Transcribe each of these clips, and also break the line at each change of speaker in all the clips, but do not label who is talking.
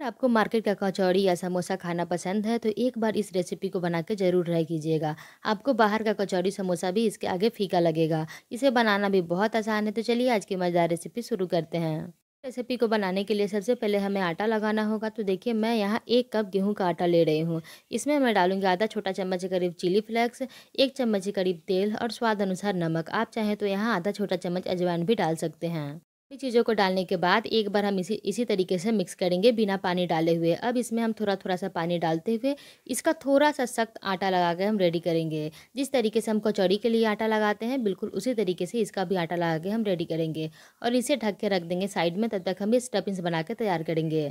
अगर आपको मार्केट का कचौड़ी या समोसा खाना पसंद है तो एक बार इस रेसिपी को बना के ज़रूर ट्राई कीजिएगा आपको बाहर का कचौड़ी समोसा भी इसके आगे फीका लगेगा इसे बनाना भी बहुत आसान है तो चलिए आज की मज़ेदार रेसिपी शुरू करते हैं रेसिपी को बनाने के लिए सबसे पहले हमें आटा लगाना होगा तो देखिए मैं यहाँ एक कप गेहूं का आटा ले रही हूँ इसमें मैं डालूंगी आधा छोटा चम्मच के करीब चिली फ्लेक्स एक चम्मच के करीब तेल और स्वाद अनुसार नमक आप चाहें तो यहाँ आधा छोटा चम्मच अजवाइन भी डाल सकते हैं सभी चीज़ों को डालने के बाद एक बार हम इसी इसी तरीके से मिक्स करेंगे बिना पानी डाले हुए अब इसमें हम थोड़ा थोड़ा सा पानी डालते हुए इसका थोड़ा सा सख्त आटा लगा के हम रेडी करेंगे जिस तरीके से हम कचौड़ी के लिए आटा लगाते हैं बिल्कुल उसी तरीके से इसका भी आटा लगा के हम रेडी करेंगे और इसे ढक के रख देंगे साइड में तब तक हम ये स्टफिंग्स बना के तैयार करेंगे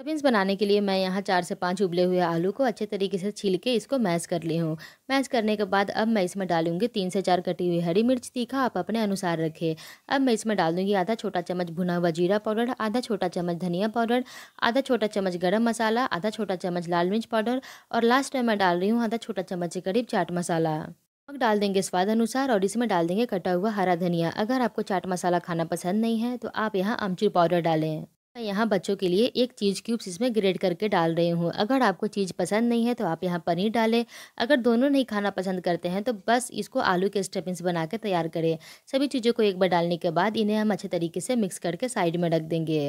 सबिंस बनाने के लिए मैं यहाँ चार से पाँच उबले हुए आलू को अच्छे तरीके से छील के इसको मैश कर ली हूँ मैश करने के बाद अब मैं इसमें डालूंगी तीन से चार कटी हुई हरी मिर्च तीखा आप अपने अनुसार रखें अब मैं इसमें डाल दूँगी आधा छोटा चम्मच भुना हुआ जीरा पाउडर आधा छोटा चम्मच धनिया पाउडर आधा छोटा चम्मच गर्म मसाला आधा छोटा चम्मच लाल मिर्च पाउडर और लास्ट में मैं डाल रही हूँ आधा छोटा चम्मच के करीब चाट मसाला नमक डाल देंगे स्वाद अनुसार और इसमें डाल देंगे कटा हुआ हरा धनिया अगर आपको चाट मसाला खाना पसंद नहीं है तो आप यहाँ अमचूर पाउडर डालें मैं यहाँ बच्चों के लिए एक चीज़ क्यूब्स इसमें ग्रेड करके डाल रही हूँ अगर आपको चीज़ पसंद नहीं है तो आप यहाँ पनीर डालें अगर दोनों नहीं खाना पसंद करते हैं तो बस इसको आलू के स्टफिंग्स बना के तैयार करें सभी चीज़ों को एक बार डालने के बाद इन्हें हम अच्छे तरीके से मिक्स करके साइड में रख देंगे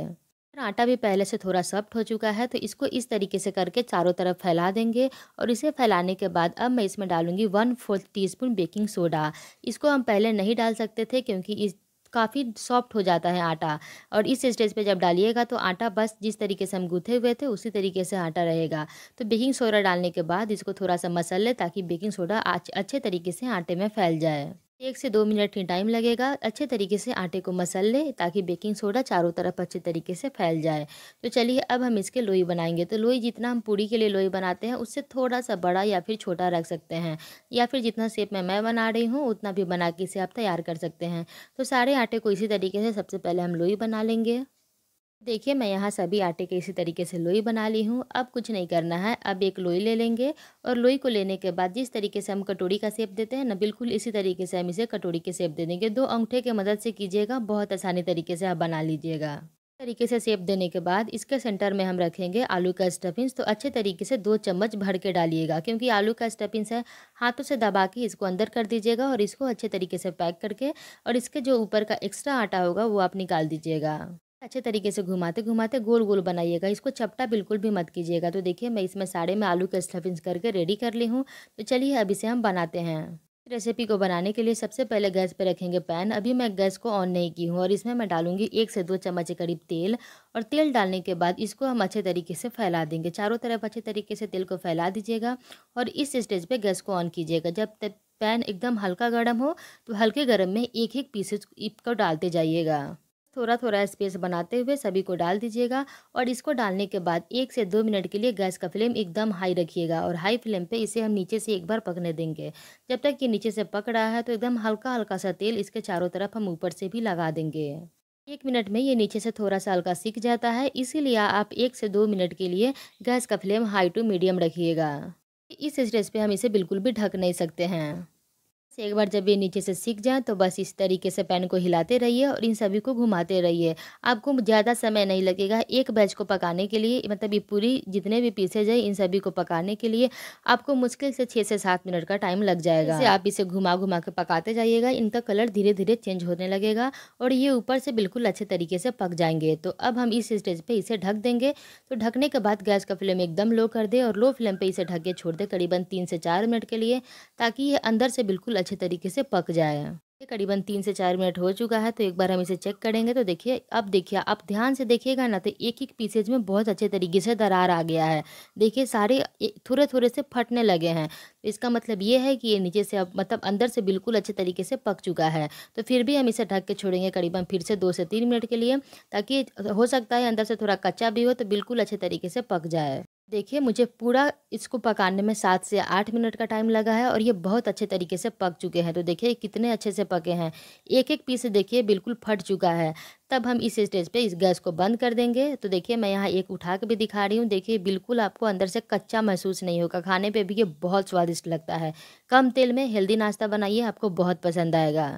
आटा भी पहले से थोड़ा सॉफ्ट हो चुका है तो इसको इस तरीके से करके चारों तरफ फैला देंगे और इसे फैलाने के बाद अब मैं इसमें डालूंगी one fourth teaspoon baking soda इसको हम पहले नहीं डाल सकते थे क्योंकि इस काफ़ी सॉफ्ट हो जाता है आटा और इस स्टेज पे जब डालिएगा तो आटा बस जिस तरीके से हम गूथे हुए थे उसी तरीके से आटा रहेगा तो बेकिंग सोडा डालने के बाद इसको थोड़ा सा मसल लें ताकि बेकिंग सोडा अच्छे तरीके से आटे में फैल जाए एक से दो मिनट ही टाइम लगेगा अच्छे तरीके से आटे को मसल लें ताकि बेकिंग सोडा चारों तरफ अच्छे तरीके से फैल जाए तो चलिए अब हम इसके लोई बनाएंगे तो लोई जितना हम पूड़ी के लिए लोई बनाते हैं उससे थोड़ा सा बड़ा या फिर छोटा रख सकते हैं या फिर जितना सेप में मैं बना रही हूँ उतना भी बना के इसे आप तैयार कर सकते हैं तो सारे आटे को इसी तरीके से सबसे पहले हम लोई बना लेंगे देखिए मैं यहाँ सभी आटे के इसी तरीके से लोई बना ली हूँ अब कुछ नहीं करना है अब एक लोई ले लेंगे और लोई को लेने के बाद जिस तरीके से हम कटोरी का सेप देते हैं ना बिल्कुल इसी तरीके से हम इसे कटोरी के सेप दे देंगे दो अंगूठे की मदद से कीजिएगा बहुत आसानी तरीके से आप बना लीजिएगा तरीके से सेप देने के बाद इसके सेंटर में हम रखेंगे आलू का स्टफिंग्स तो अच्छे तरीके से दो चम्मच भर के डालिएगा क्योंकि आलू का स्टफिंग्स है हाथों से दबा के इसको अंदर कर दीजिएगा और इसको अच्छे तरीके से पैक करके और इसके जो ऊपर का एक्स्ट्रा आटा होगा वो आप निकाल दीजिएगा अच्छे तरीके से घुमाते घुमाते गोल गोल बनाइएगा इसको चपटा बिल्कुल भी मत कीजिएगा तो देखिए मैं इसमें साड़े में आलू के स्टफिंग करके रेडी कर ली हूँ तो चलिए अब इसे हम बनाते हैं रेसिपी को बनाने के लिए सबसे पहले गैस पर रखेंगे पैन अभी मैं गैस को ऑन नहीं की हूँ और इसमें मैं डालूंगी एक से दो चम्मच के करीब तेल और तेल डालने के बाद इसको हम अच्छे तरीके से फैला देंगे चारों तरफ अच्छे तरीके से तेल को फैला दीजिएगा और इस स्टेज पे गैस को ऑन कीजिएगा जब तक पैन एकदम हल्का गर्म हो तो हल्के गर्म में एक एक पीसेज को डालते जाइएगा थोड़ा थोड़ा स्पेस बनाते हुए सभी को डाल दीजिएगा और इसको डालने के बाद एक से दो मिनट के लिए गैस का फ्लेम एकदम हाई रखिएगा और हाई फ्लेम पे इसे हम नीचे से एक बार पकने देंगे जब तक ये नीचे से पक रहा है तो एकदम हल्का हल्का सा तेल इसके चारों तरफ हम ऊपर से भी लगा देंगे एक मिनट में ये नीचे से थोड़ा सा हल्का सीख जाता है इसीलिए आप एक से दो मिनट के लिए गैस का फ्लेम हाई टू मीडियम रखिएगा इस स्टेज पर हम इसे बिल्कुल भी ढक नहीं सकते हैं एक बार जब ये नीचे से सीख जाए तो बस इस तरीके से पैन को हिलाते रहिए और इन सभी को घुमाते रहिए आपको ज़्यादा समय नहीं लगेगा एक बैच को पकाने के लिए मतलब ये पूरी जितने भी पीसेज है इन सभी को पकाने के लिए आपको मुश्किल से छः से सात मिनट का टाइम लग जाएगा इसे आप इसे घुमा घुमा के पकाते जाइएगा इनका कलर धीरे धीरे चेंज होने लगेगा और ये ऊपर से बिल्कुल अच्छे तरीके से पक जाएंगे तो अब हम इस स्टेज पर इसे ढक देंगे तो ढकने के बाद गैस का फ्लेम एकदम लो कर दे और लो फ्लेम पर इसे ढक के छोड़ दे करीबन तीन से चार मिनट के लिए ताकि ये अंदर से बिल्कुल अच्छे तरीके से पक जाए ये करीबन तीन से चार मिनट हो चुका है तो एक बार हम इसे चेक करेंगे तो देखिए अब देखिए आप ध्यान से देखिएगा ना तो एक एक पीसेज में बहुत अच्छे तरीके से दरार आ गया है देखिए सारे थोड़े थोड़े से फटने लगे हैं तो इसका मतलब ये है कि ये नीचे से अब मतलब अंदर से बिल्कुल अच्छे तरीके से पक चुका है तो फिर भी हम इसे ढक के छोड़ेंगे करीबन फिर से दो से तीन मिनट के लिए ताकि हो सकता है अंदर से थोड़ा कच्चा भी हो तो बिल्कुल अच्छे तरीके से पक जाए देखिए मुझे पूरा इसको पकाने में सात से आठ मिनट का टाइम लगा है और ये बहुत अच्छे तरीके से पक चुके हैं तो देखिए कितने अच्छे से पके हैं एक एक पीस देखिए बिल्कुल फट चुका है तब हम इस स्टेज पे इस गैस को बंद कर देंगे तो देखिए मैं यहाँ एक उठा के भी दिखा रही हूँ देखिए बिल्कुल आपको अंदर से कच्चा महसूस नहीं होगा खाने पर भी ये बहुत स्वादिष्ट लगता है कम तेल में हेल्दी नाश्ता बनाइए आपको बहुत पसंद आएगा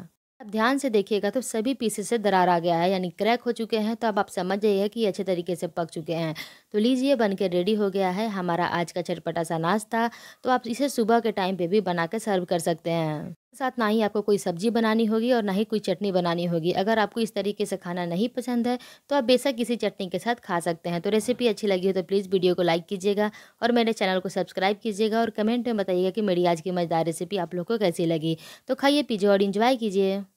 अब ध्यान से देखिएगा तो सभी पीसेस से दरार आ गया है यानी क्रैक हो चुके हैं तो अब आप समझ जाइए कि अच्छे तरीके से पक चुके हैं तो लीजिए बन के रेडी हो गया है हमारा आज का चटपटा सा नाश्ता तो आप इसे सुबह के टाइम पे भी बना के सर्व कर सकते हैं साथ ना ही आपको कोई सब्जी बनानी होगी और ना ही कोई चटनी बनानी होगी अगर आपको इस तरीके से खाना नहीं पसंद है तो आप बेशक किसी चटनी के साथ खा सकते हैं तो रेसिपी अच्छी लगी हो तो प्लीज़ वीडियो को लाइक कीजिएगा और मेरे चैनल को सब्सक्राइब कीजिएगा और कमेंट में बताइएगा कि मेरी आज की मज़ेदार रेसिपी आप लोग को कैसी लगी तो खाइए पीजिए और इन्जॉय कीजिए